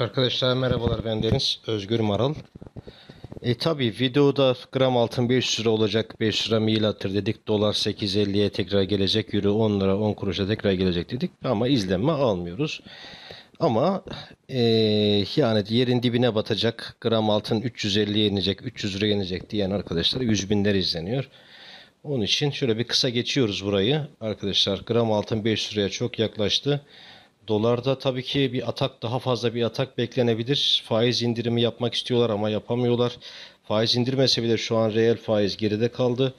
Arkadaşlar merhabalar ben Deniz Özgür Maral. E tabi videoda gram altın 500 lira olacak 500 lira atır dedik. Dolar 8.50'ye tekrar gelecek. Euro 10 lira 10 kuruşa tekrar gelecek dedik. Ama izlenme almıyoruz. Ama e, yani yerin dibine batacak gram altın 350'ye inecek 300 lira inecek diyen arkadaşlar 100 binler izleniyor. Onun için şöyle bir kısa geçiyoruz burayı. Arkadaşlar gram altın 5 liraya çok yaklaştı. Dolarda tabii ki bir atak daha fazla bir atak beklenebilir. Faiz indirimi yapmak istiyorlar ama yapamıyorlar. Faiz indirmese bile şu an reel faiz geride kaldı.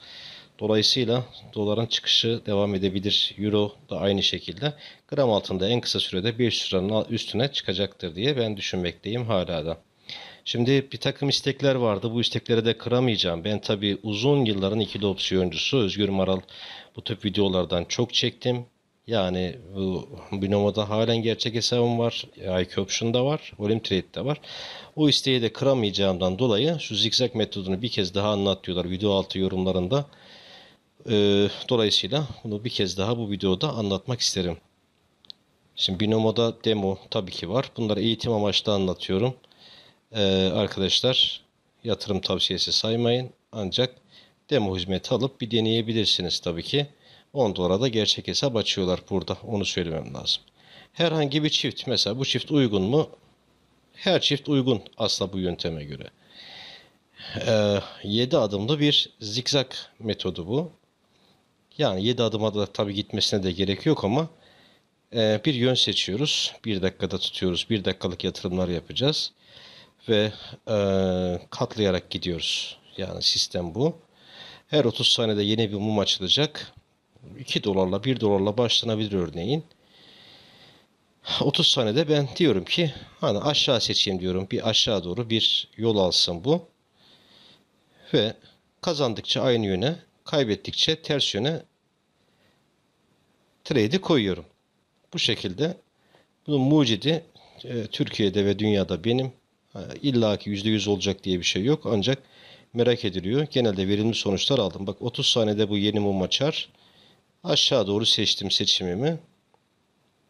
Dolayısıyla doların çıkışı devam edebilir. Euro da aynı şekilde. Gram altında en kısa sürede bir liranın üstüne çıkacaktır diye ben düşünmekteyim hala da. Şimdi bir takım istekler vardı. Bu istekleri de kıramayacağım. Ben tabii uzun yılların ikili opsiyoncusu Özgür Maral bu tip videolardan çok çektim. Yani bu binomoda halen gerçek hesabım var. IQ Option'da var. Volume Trade'de var. O isteği de kıramayacağımdan dolayı şu zikzak metodunu bir kez daha anlatıyorlar video altı yorumlarında. Ee, dolayısıyla bunu bir kez daha bu videoda anlatmak isterim. Şimdi binomoda demo tabii ki var. Bunları eğitim amaçlı anlatıyorum. Ee, arkadaşlar yatırım tavsiyesi saymayın. Ancak demo hizmeti alıp bir deneyebilirsiniz tabii ki. Onlara da gerçek hesap açıyorlar burada. Onu söylemem lazım. Herhangi bir çift mesela bu çift uygun mu? Her çift uygun asla bu yönteme göre. Ee, 7 adımlı bir zikzak metodu bu. Yani 7 adıma da tabii gitmesine de gerek yok ama e, bir yön seçiyoruz. 1 dakikada tutuyoruz. 1 dakikalık yatırımlar yapacağız. Ve e, katlayarak gidiyoruz. Yani sistem bu. Her 30 saniyede yeni bir mum açılacak. 2 dolarla 1 dolarla başlanabilir örneğin. 30 saniyede ben diyorum ki hani aşağı seçeyim diyorum. Bir aşağı doğru bir yol alsın bu. Ve kazandıkça aynı yöne, kaybettikçe ters yöne trade'i koyuyorum. Bu şekilde bunun mucidi e, Türkiye'de ve dünyada benim. E, İlla ki %100 olacak diye bir şey yok. Ancak merak ediliyor. Genelde verilmiş sonuçlar aldım. Bak 30 saniyede bu yeni mum açar. Aşağı doğru seçtim seçimimi.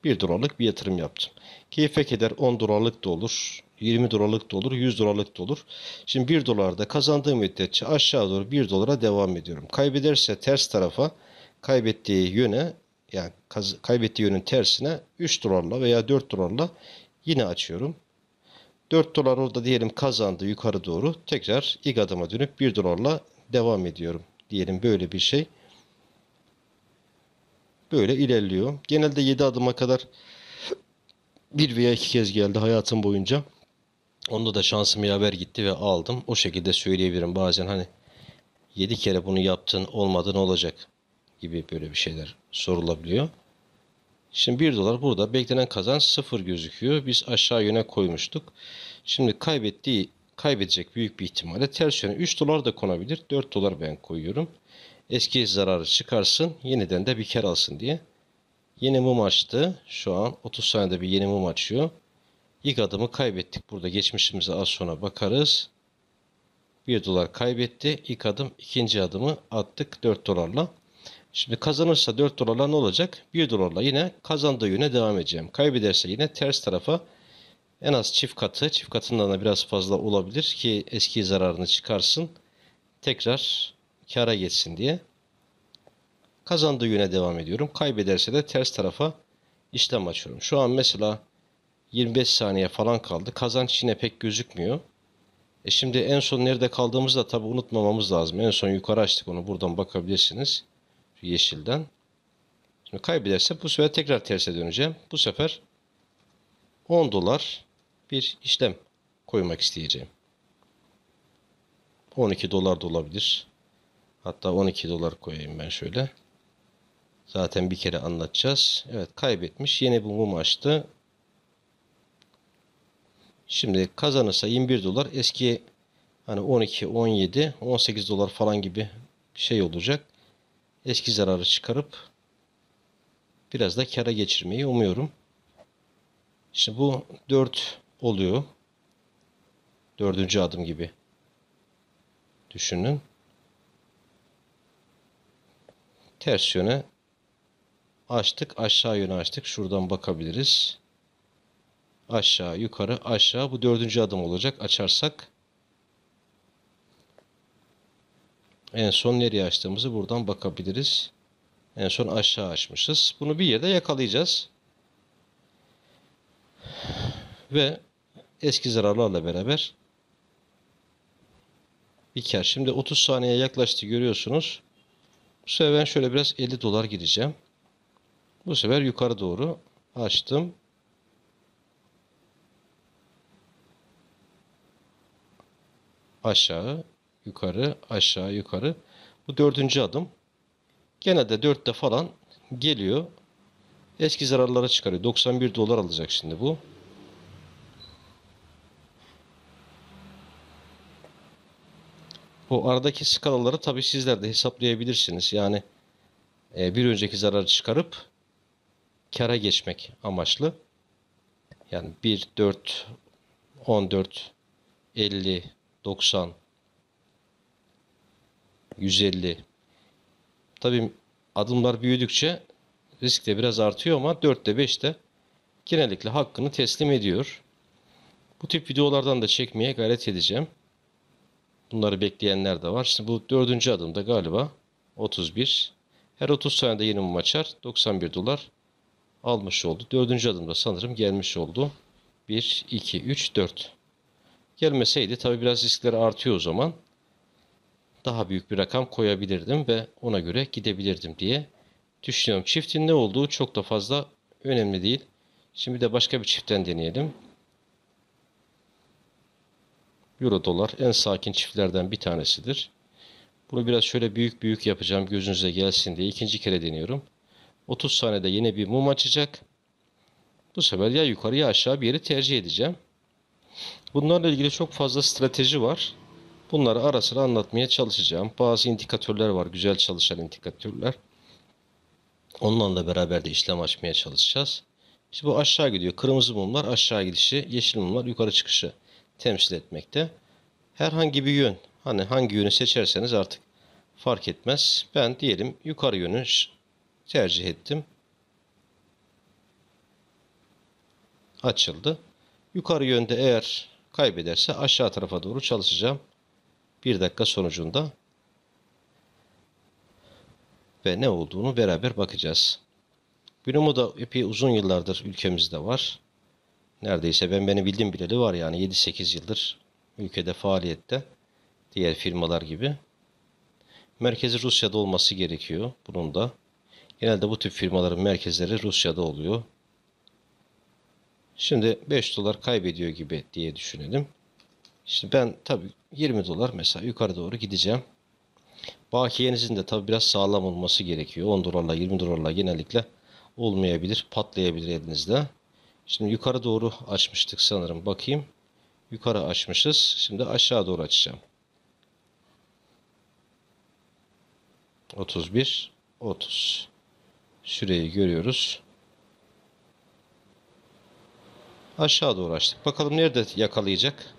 1 dolarlık bir yatırım yaptım. Keyfe keder 10 dolarlık da olur. 20 dolarlık da olur, 100 dolarlık da olur. Şimdi 1 dolarda kazandığım müddetçe aşağı doğru 1 dolara devam ediyorum. Kaybederse ters tarafa kaybettiği yöne yani kaybettiği yönün tersine 3 dolarla veya 4 dolarla yine açıyorum. 4 dolar orada diyelim kazandı yukarı doğru. Tekrar ilk adıma dönüp 1 dolarla devam ediyorum. Diyelim böyle bir şey böyle ilerliyor. Genelde 7 adıma kadar bir veya iki kez geldi hayatım boyunca. Onda da şansım yaver gitti ve aldım. O şekilde söyleyebilirim bazen hani 7 kere bunu yaptın olmadı ne olacak gibi böyle bir şeyler sorulabiliyor. Şimdi 1 dolar burada beklenen kazanç 0 gözüküyor. Biz aşağı yöne koymuştuk. Şimdi kaybettiği kaybedecek büyük bir ihtimalle. Ters yöne 3 dolar da konabilir. 4 dolar ben koyuyorum. Eski zararı çıkarsın. Yeniden de bir kar alsın diye. Yeni mum açtı. Şu an 30 saniyede bir yeni mum açıyor. İlk adımı kaybettik. Burada geçmişimize az sonra bakarız. 1 dolar kaybetti. İlk adım ikinci adımı attık 4 dolarla. Şimdi kazanırsa 4 dolarla ne olacak? 1 dolarla yine kazandığı yöne devam edeceğim. Kaybederse yine ters tarafa en az çift katı, çift katından da biraz fazla olabilir ki eski zararını çıkarsın. Tekrar kara geçsin diye. Kazandığı yöne devam ediyorum. Kaybederse de ters tarafa işlem açıyorum. Şu an mesela 25 saniye falan kaldı. Kazanç yine pek gözükmüyor. E şimdi en son nerede kaldığımızı da tabi unutmamamız lazım. En son yukarı açtık onu. Buradan bakabilirsiniz. Şu yeşilden. Şimdi kaybederse bu sefer tekrar terse döneceğim. Bu sefer 10 dolar bir işlem koymak isteyeceğim. 12 dolar da olabilir. Hatta 12 dolar koyayım ben şöyle. Zaten bir kere anlatacağız. Evet kaybetmiş. Yeni bir açtı. Şimdi kazanırsa 21 dolar. Eski hani 12, 17, 18 dolar falan gibi şey olacak. Eski zararı çıkarıp biraz da kara geçirmeyi umuyorum. Şimdi bu 4 oluyor. Dördüncü adım gibi düşünün. Ters yöne açtık. Aşağı yöne açtık. Şuradan bakabiliriz. Aşağı, yukarı, aşağı. Bu dördüncü adım olacak. Açarsak en son nereye açtığımızı buradan bakabiliriz. En son aşağı açmışız. Bunu bir yerde yakalayacağız. Ve eski zararlarla beraber bir kar. Şimdi 30 saniye yaklaştı görüyorsunuz. Bu sefer ben şöyle biraz 50 dolar gideceğim. Bu sefer yukarı doğru açtım. Aşağı, yukarı, aşağı, yukarı. Bu dördüncü adım. Genelde dörtte falan geliyor. Eski zararlara çıkarıyor. 91 dolar alacak şimdi bu. Bu aradaki skalaları tabii sizler de hesaplayabilirsiniz. Yani e, bir önceki zararı çıkarıp kara geçmek amaçlı. Yani 1, 4, 14, 50, 90, 150. Tabii adımlar büyüdükçe risk de biraz artıyor ama 4'te 5'te genellikle hakkını teslim ediyor. Bu tip videolardan da çekmeye gayret edeceğim. Bunları bekleyenler de var. Şimdi bu dördüncü adımda galiba 31. Her 30 saniyede yeni mum açar. 91 dolar almış oldu. Dördüncü adımda sanırım gelmiş oldu. 1, 2, 3, 4. Gelmeseydi tabi biraz riskleri artıyor o zaman. Daha büyük bir rakam koyabilirdim ve ona göre gidebilirdim diye düşünüyorum. Çiftin ne olduğu çok da fazla önemli değil. Şimdi de başka bir çiftten deneyelim. Euro dolar en sakin çiftlerden bir tanesidir. Bunu biraz şöyle büyük büyük yapacağım gözünüze gelsin diye ikinci kere deniyorum. 30 saniyede yine bir mum açacak. Bu sefer ya yukarı ya aşağı bir yeri tercih edeceğim. Bunlarla ilgili çok fazla strateji var. Bunları ara sıra anlatmaya çalışacağım. Bazı indikatörler var, güzel çalışan indikatörler. Onlarla beraber de işlem açmaya çalışacağız. İşte bu aşağı gidiyor. Kırmızı mumlar aşağı gidişi, yeşil mumlar yukarı çıkışı temsil etmekte. Herhangi bir yön, hani hangi yönü seçerseniz artık fark etmez. Ben diyelim yukarı yönü tercih ettim. Açıldı. Yukarı yönde eğer kaybederse aşağı tarafa doğru çalışacağım. Bir dakika sonucunda ve ne olduğunu beraber bakacağız. Günümü da epey uzun yıllardır ülkemizde var neredeyse ben beni bildim bileli var yani 7-8 yıldır ülkede faaliyette diğer firmalar gibi. Merkezi Rusya'da olması gerekiyor bunun da. Genelde bu tip firmaların merkezleri Rusya'da oluyor. Şimdi 5 dolar kaybediyor gibi diye düşünelim. Şimdi ben tabii 20 dolar mesela yukarı doğru gideceğim. Bakiyenizin de tabii biraz sağlam olması gerekiyor. 10 dolarla 20 dolarla genellikle olmayabilir, patlayabilir elinizde. Şimdi yukarı doğru açmıştık sanırım. Bakayım. Yukarı açmışız. Şimdi aşağı doğru açacağım. 31 30 Süreyi görüyoruz. Aşağı doğru açtık. Bakalım nerede yakalayacak?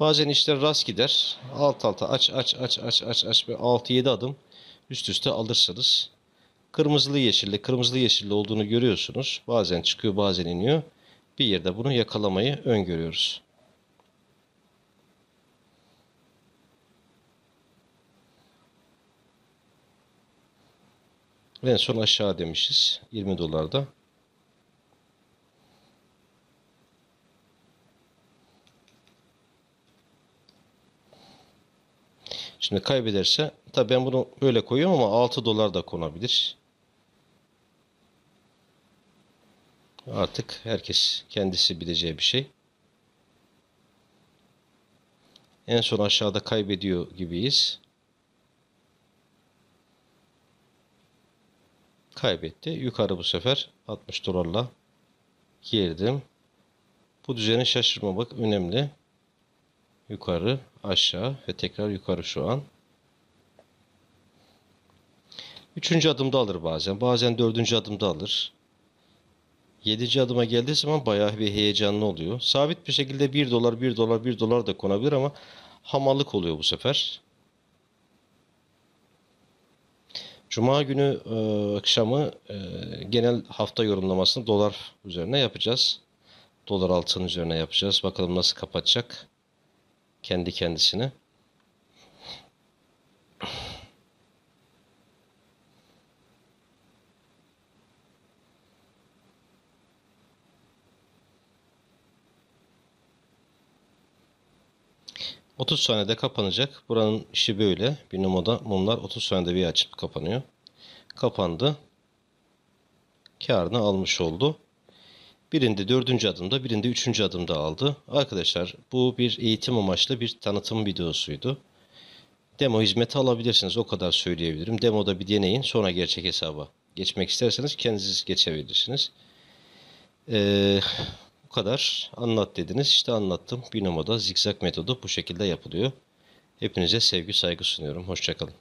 Bazen işler rast gider. Alt alta aç aç aç aç aç aç ve 6-7 adım üst üste alırsanız Kırmızılı yeşilli, kırmızılı yeşilli olduğunu görüyorsunuz. Bazen çıkıyor, bazen iniyor bir yerde bunu yakalamayı öngörüyoruz. En son aşağı demişiz 20 dolarda. Şimdi kaybederse tabi ben bunu böyle koyuyorum ama 6 dolar da konabilir. Artık herkes kendisi bileceği bir şey. En son aşağıda kaybediyor gibiyiz. Kaybetti. Yukarı bu sefer 60 dolarla girdim. Bu düzeni şaşırmamak önemli. Yukarı, aşağı ve tekrar yukarı şu an. Üçüncü adımda alır bazen. Bazen dördüncü adımda alır. 7. adıma geldiği zaman bayağı bir heyecanlı oluyor. Sabit bir şekilde 1 dolar, 1 dolar, 1 dolar da konabilir ama hamallık oluyor bu sefer. Cuma günü e, akşamı e, genel hafta yorumlamasını dolar üzerine yapacağız. Dolar altın üzerine yapacağız. Bakalım nasıl kapatacak kendi kendisini. 30 saniyede kapanacak. Buranın işi böyle. Bir numada mumlar 30 saniyede bir açıp kapanıyor. Kapandı. Karını almış oldu. Birinde dördüncü adımda, birinde üçüncü adımda aldı. Arkadaşlar bu bir eğitim amaçlı bir tanıtım videosuydu. Demo hizmeti alabilirsiniz. O kadar söyleyebilirim. Demoda bir deneyin. Sonra gerçek hesaba geçmek isterseniz kendiniz geçebilirsiniz. Ee, bu kadar anlat dediniz. İşte anlattım. Binomo'da zikzak metodu bu şekilde yapılıyor. Hepinize sevgi saygı sunuyorum. Hoşçakalın.